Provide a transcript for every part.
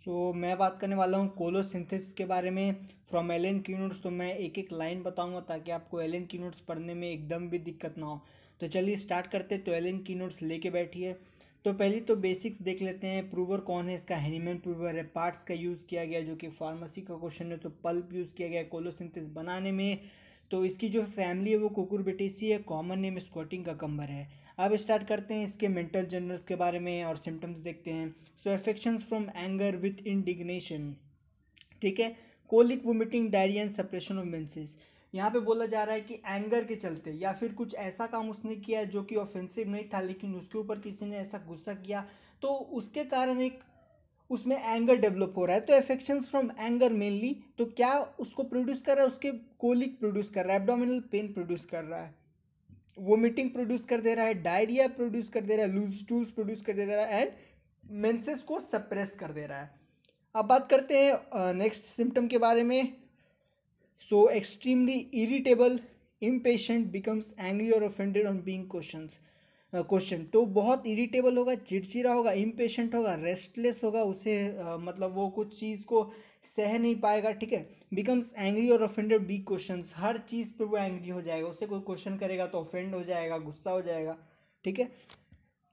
सो so, मैं बात करने वाला हूँ कोलोसिंथेसिस के बारे में फ्रॉम एल एन की नोट्स तो मैं एक एक लाइन बताऊँगा ताकि आपको एल एन की नोट्स पढ़ने में एकदम भी दिक्कत ना हो तो चलिए स्टार्ट करते तो एल एन की नोट्स लेके बैठिए तो पहली तो बेसिक्स देख लेते हैं प्रूवर कौन है इसका हैनीमैन प्रूवर है पार्ट्स का यूज़ किया गया जो कि फार्मेसी का क्वेश्चन है तो पल्प यूज़ किया गया कोलोसिंथेसिस बनाने में तो इसकी जो फैमिली है वो कुकुरबिटेसी है कॉमन नेम स्कॉटिंग का कम्बर है अब स्टार्ट करते हैं इसके मेंटल जनरल्स के बारे में और सिम्टम्स देखते हैं so affection from anger with indignation ठीक है colic vomiting diarrhoea and suppression of menses यहाँ पे बोला जा रहा है कि एंगर के चलते या फिर कुछ ऐसा काम उसने किया जो कि ऑफेंसिव नहीं था लेकिन उसके ऊपर किसी ने ऐसा गुस्सा किया तो उसके कारण एक उसमें एंगर डेवलप हो रहा है तो एफेक्शंस फ्रॉम एंगर मेनली तो क्या उसको प्रोड्यूस कर रहा है उसके कोलिक प्रोड्यूस कर रहा है एबडोमिनल पेन प्रोड्यूस कर रहा है वोमिटिंग प्रोड्यूस कर दे रहा है डायरिया प्रोड्यूस कर दे रहा है लूज टूल्स प्रोड्यूस कर दे रहा है एंड मेंसेस को सप्रेस कर दे रहा है अब बात करते हैं नेक्स्ट uh, सिम्टम के बारे में so extremely irritable impatient becomes angry और offended on being question question तो बहुत इरिटेबल होगा चिड़चिड़ा होगा इम्पेशेंट होगा रेस्टलेस होगा उसे मतलब वो कुछ चीज़ को सह नहीं पाएगा ठीक है बिकम्स एंग्री और ऑफेंडेड बिग क्वेश्चन हर चीज़ पे वो एंग्री हो जाएगा उसे कोई क्वेश्चन करेगा तो ऑफेंड हो जाएगा गुस्सा हो जाएगा ठीक है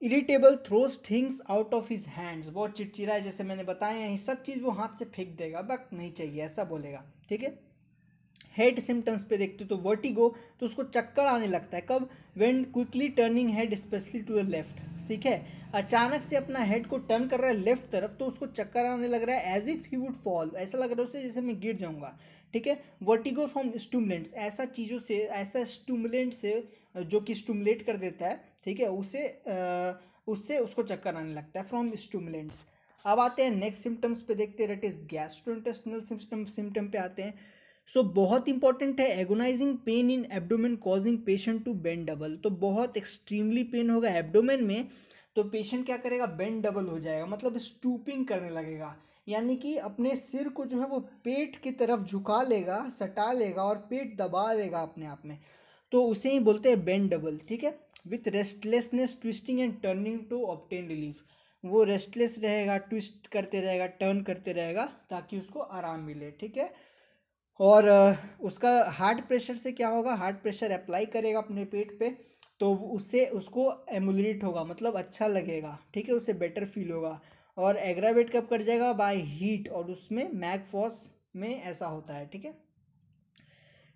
irritable throws things out of his hands बहुत चिड़चिड़ा है जैसे मैंने बताया यही सब चीज़ वो हाथ से फेंक देगा बट नहीं चाहिए ऐसा बोलेगा ठीक है हेड सिम्टम्स पे देखते हो तो वर्टिगो तो उसको चक्कर आने लगता है कब when quickly turning head specially to the left ठीक है अचानक से अपना हेड को टर्न कर रहा है लेफ्ट तरफ तो उसको चक्कर आने लग रहा है as if he would fall ऐसा लग रहा है उसे जैसे मैं गिर जाऊंगा ठीक है वर्टिगो फ्रॉम स्टूमलेंट्स ऐसा चीज़ों से ऐसा स्टूमुलेंट से जो कि स्टूमलेट कर देता है ठीक है उसे उससे उसको चक्कर आने लगता है फ्रॉम स्टूमलेंट्स अब आते हैं नेक्स्ट सिम्टम्स पे देखते हैं rate is gastrointestinal symptom symptom पे आते हैं सो so, बहुत इंपॉर्टेंट है agonizing pain in abdomen causing patient to bend double तो बहुत एक्सट्रीमली पेन होगा एब्डोमेन में तो पेशेंट क्या करेगा बेंड डबल हो जाएगा मतलब स्टूपिंग करने लगेगा यानी कि अपने सिर को जो है वो पेट की तरफ झुका लेगा सटा लेगा और पेट दबा लेगा अपने आप में तो उसे ही बोलते हैं बेंड डबल ठीक है with restlessness twisting and turning to obtain relief वो रेस्टलेस रहेगा ट्विस्ट करते रहेगा टर्न करते रहेगा ताकि उसको आराम मिले ठीक है और उसका हार्ट प्रेशर से क्या होगा हार्ट प्रेशर अप्लाई करेगा अपने पेट पे तो उससे उसको एमुलरेट होगा मतलब अच्छा लगेगा ठीक है उससे बेटर फील होगा और एग्रावेट कब कर जाएगा बाय हीट और उसमें मैगफॉस में ऐसा होता है ठीक है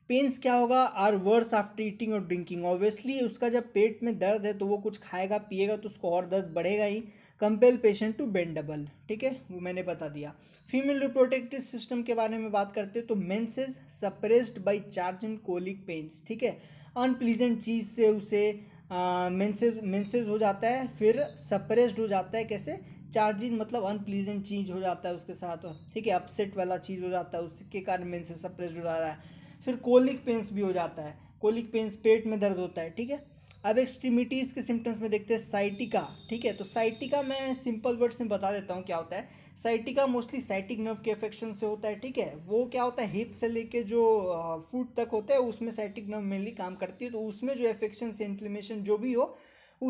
पेंस क्या होगा आर वर्स आफ्टर ईटिंग और ड्रिंकिंग ऑब्वियसली उसका जब पेट में दर्द है तो वो कुछ खाएगा पिएगा तो उसको और दर्द बढ़ेगा ही compel patient to bend double ठीक है वो मैंने बता दिया फीमेल रिप्रोटेक्टिव सिस्टम के बारे में बात करते हैं तो is suppressed by charge in colic pains ठीक है अनप्लीजेंट चीज़ से उसे मेंसेस मेन्सेज हो जाता है फिर सप्रेस्ड हो जाता है कैसे चार्जिंग मतलब अनप्लीजेंट चीज़ हो जाता है उसके साथ ठीक है अपसेट वाला चीज़ हो जाता है उसके कारण मेन्सेज सप्रेस्ड हो जा रहा है फिर कोलिक पेंस भी हो जाता है कोलिक पेंस पेट में दर्द होता है ठीक है अब एक्सट्रीमिटीज़ के सिम्टम्स में देखते हैं साइटिका ठीक है तो साइटिका मैं सिंपल वर्ड्स में बता देता हूँ क्या होता है साइटिका मोस्टली साइटिक नर्व के अफेक्शन से होता है ठीक है वो क्या होता है हिप से लेके जो फुट तक होता है उसमें साइटिक नर्व मेनली काम करती है तो उसमें जो एफेक्शन से इन्फ्लेमेशन जो भी हो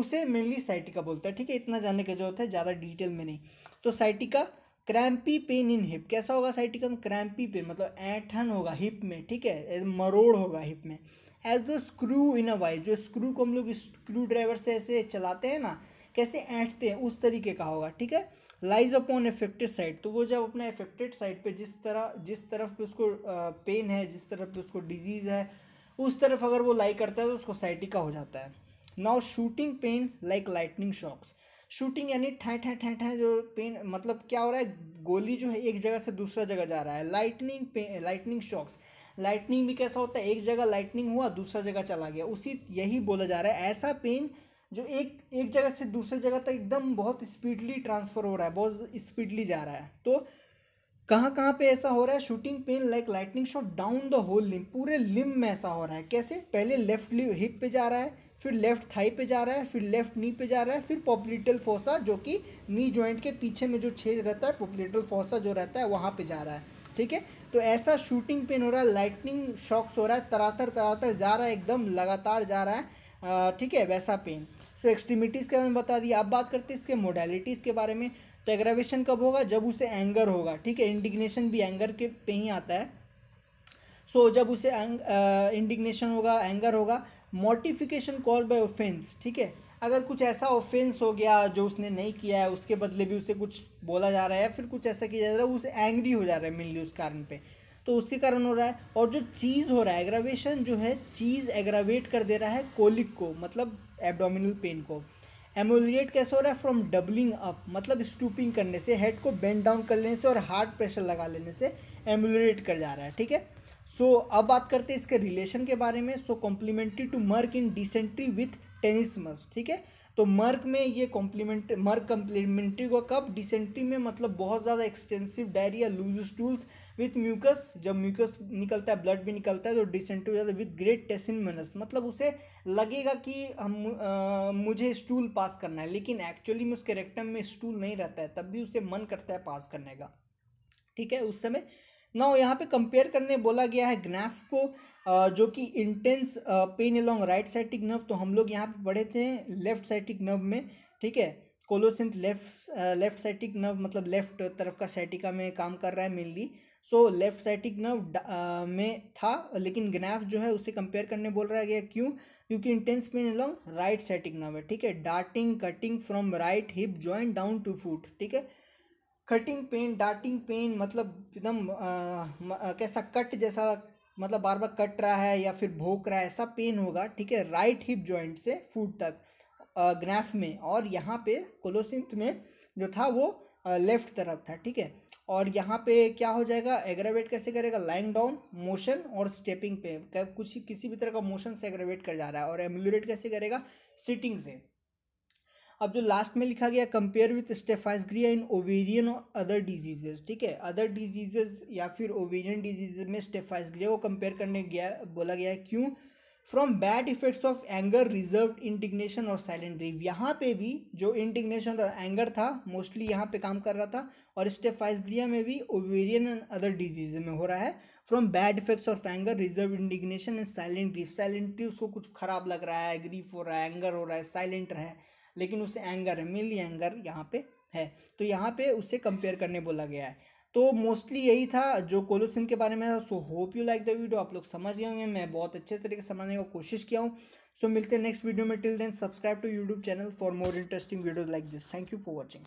उसे मेनली साइटिका बोलता है ठीक है इतना जानने जो जरूरत है ज़्यादा डिटेल में नहीं तो sciatica crampy pain in hip कैसा होगा साइटिकम क्रैम्पी पेन मतलब ऐठन होगा हिप में ठीक है मरोड़ होगा हिप में as the screw in a vise जो स्क्रू को हम लोग स्क्रू ड्राइवर से ऐसे चलाते हैं ना कैसे ऐठते हैं उस तरीके का होगा ठीक है लाइज अपॉन एफेक्टेड साइड तो वो जब अपने एफेक्टेड साइड पे जिस तरह जिस तरफ पे उसको पेन है जिस तरफ पे उसको डिजीज़ है उस तरफ अगर वो लाई करता है तो उसको साइटिका हो जाता है now shooting pain like lightning shocks shooting यानी ठाए ठाए ठाए ठाए जो पेन मतलब क्या हो रहा है गोली जो है एक जगह से दूसरा जगह जा रहा है लाइटनिंग पे लाइटनिंग शॉक्स लाइटनिंग भी कैसा होता है एक जगह लाइटनिंग हुआ दूसरा जगह चला गया उसी यही बोला जा रहा है ऐसा पेन जो एक एक जगह से दूसरे जगह तक एकदम बहुत स्पीडली ट्रांसफ़र हो रहा है बहुत स्पीडली जा रहा है तो कहाँ कहाँ पे ऐसा हो रहा है shooting pain like lightning shot down the whole limb पूरे लिम में ऐसा हो रहा है कैसे पहले लेफ्ट हिप पे जा रहा है फिर लेफ्ट थाई पे जा रहा है फिर लेफ्ट नी पे जा रहा है फिर पॉपुलेटल फोसा जो कि नी जॉइंट के पीछे में जो छेद रहता है पॉपुलेटल फोसा जो रहता है वहाँ पे जा रहा है ठीक है तो ऐसा शूटिंग पेन हो रहा है लाइटनिंग शॉक्स हो रहा है तरातर तरातर जा रहा है एकदम लगातार जा रहा है ठीक है वैसा पेन सो एक्सट्रीमिटीज़ के बारे में बता दिया अब बात करते हैं इसके मोडेलिटीज़ के बारे में तो एग्रावेशन कब होगा जब उसे एंगर होगा ठीक है इंडिग्नेशन भी एंगर के पे ही आता है सो so, जब उसे इंडिग्नेशन होगा एंगर होगा मोटिफिकेशन कॉल बाय ऑफेंस ठीक है अगर कुछ ऐसा ऑफेंस हो गया जो उसने नहीं किया है उसके बदले भी उसे कुछ बोला जा रहा है फिर कुछ ऐसा किया जा रहा है उसे एंग्री हो जा रहा है मेनली उस कारण पे तो उसके कारण हो रहा है और जो चीज़ हो रहा है एग्रावेशन जो है चीज़ एग्रावेट कर दे रहा है कोलिक को मतलब एबडोमिनल पेन को एमोलिएट कैसे हो रहा है फ्रॉम डबलिंग अप मतलब स्टूपिंग करने से हेड को बेंड डाउन कर लेने से और हार्ट प्रेशर लगा लेने से एमोलिएट कर जा रहा है ठीक है सो so, अब बात करते हैं इसके रिलेशन के बारे में so complementary to merc in dysentery with tenesmus ठीक है तो मर्क में ये कॉम्प्लीमेंट मर्क कम्प्लीमेंट्री को कब डिसेंट्री में मतलब बहुत ज़्यादा extensive diarrhoea loose stools with mucus जब म्यूकस निकलता है ब्लड भी निकलता है तो डिसेंट्री हो जाता है विथ ग्रेट टेसिन मनस मतलब उसे लगेगा कि हम आ, मुझे स्टूल पास करना है लेकिन एक्चुअली में उसके रेक्टम में स्टूल नहीं रहता है तब भी उसे मन करता है पास करने का ठीक है उस समय ना यहाँ पे कंपेयर करने बोला गया है ग्राफ को जो कि intense pain along right sciatic nerve तो हम लोग यहाँ पे पढ़े थे लेफ्ट साइटिक नर्व में ठीक है colocynth left left sciatic nerve मतलब लेफ्ट तरफ का साइटिका में काम कर रहा है mainly so left sciatic nerve में था लेकिन ग्राफ जो है उसे कंपेयर करने बोल रहा गया क्यों क्योंकि intense pain along right sciatic nerve है ठीक है darting cutting from right hip joint down to foot ठीक है कटिंग पेन डार्टिंग पेन मतलब एकदम कैसा कट जैसा मतलब बार बार कट रहा है या फिर भोंक रहा है ऐसा पेन होगा ठीक है राइट हिप जॉइंट से फूट तक ग्राफ में और यहाँ पे कोलोसिंथ में जो था वो लेफ्ट तरफ था ठीक है और यहाँ पे क्या हो जाएगा एग्रावेट कैसे करेगा लाइंग डाउन मोशन और स्टेपिंग पे कुछ किसी भी तरह का मोशन से एग्रावेट कर जा रहा है और एमुलेट कैसे करेगा सिटिंग से अब जो लास्ट में लिखा गया compare with staphysagria in ovarian और अदर डिजीजेज ठीक है अदर डिजीजेज या फिर ओवेरियन डिजीज में स्टेफाइसग्रिया को कंपेयर करने गया बोला गया है क्यों from bad effects of anger reserve indignation और साइलेंट रीव यहाँ पे भी जो इंडिग्नेशन और एंगर था मोस्टली यहाँ पे काम कर रहा था और स्टेफाइसग्रिया में भी ओवेरियन एंड अदर डिजीज में हो रहा है from bad effects of anger reserve indignation and silent reeve silent reeve उसको कुछ खराब लग रहा है ग्रीफ हो रहा है एंगर हो रहा है साइलेंट है लेकिन उसे एंगर मेनली एंगर यहाँ पे है तो यहाँ पे उसे कंपेयर करने बोला गया है तो मोस्टली यही था जो कोलोसिन के बारे में था so hope you like the video आप लोग समझ गए होंगे मैं बहुत अच्छे तरीके से समझने का कोशिश किया हूँ सो so, मिलते हैं नेक्स्ट वीडियो में till then subscribe to YouTube channel for more interesting video like this thank you for watching